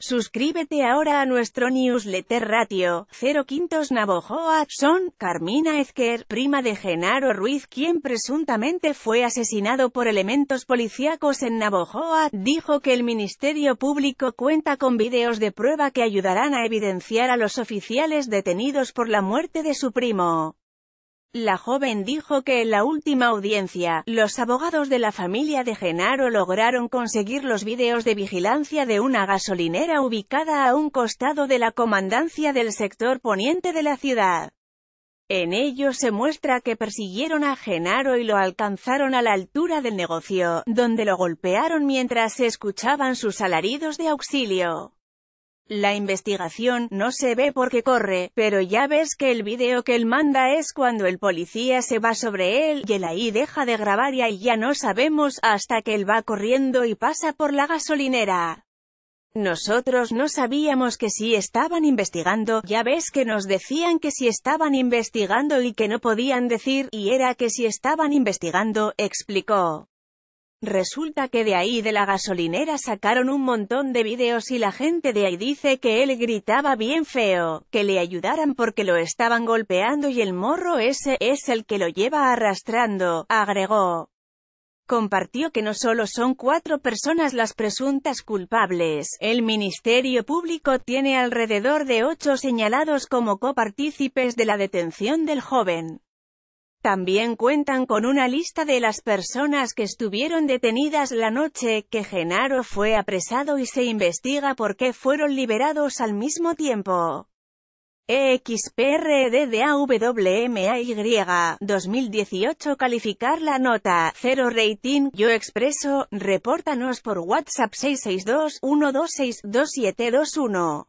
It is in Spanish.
Suscríbete ahora a nuestro newsletter Ratio, 05 Quintos Navojoa, son, Carmina Ezquer, prima de Genaro Ruiz quien presuntamente fue asesinado por elementos policíacos en Navojoa, dijo que el Ministerio Público cuenta con videos de prueba que ayudarán a evidenciar a los oficiales detenidos por la muerte de su primo. La joven dijo que en la última audiencia, los abogados de la familia de Genaro lograron conseguir los vídeos de vigilancia de una gasolinera ubicada a un costado de la comandancia del sector poniente de la ciudad. En ellos se muestra que persiguieron a Genaro y lo alcanzaron a la altura del negocio, donde lo golpearon mientras se escuchaban sus alaridos de auxilio. La investigación no se ve porque corre, pero ya ves que el video que él manda es cuando el policía se va sobre él, y él ahí deja de grabar y ahí ya no sabemos, hasta que él va corriendo y pasa por la gasolinera. Nosotros no sabíamos que si estaban investigando, ya ves que nos decían que si estaban investigando y que no podían decir, y era que si estaban investigando, explicó. Resulta que de ahí de la gasolinera sacaron un montón de vídeos y la gente de ahí dice que él gritaba bien feo, que le ayudaran porque lo estaban golpeando y el morro ese es el que lo lleva arrastrando, agregó. Compartió que no solo son cuatro personas las presuntas culpables, el Ministerio Público tiene alrededor de ocho señalados como copartícipes de la detención del joven. También cuentan con una lista de las personas que estuvieron detenidas la noche que Genaro fue apresado y se investiga por qué fueron liberados al mismo tiempo. EXPRDDAWMAY 2018 Calificar la nota 0 Rating Yo Expreso Repórtanos por WhatsApp 662 126 2721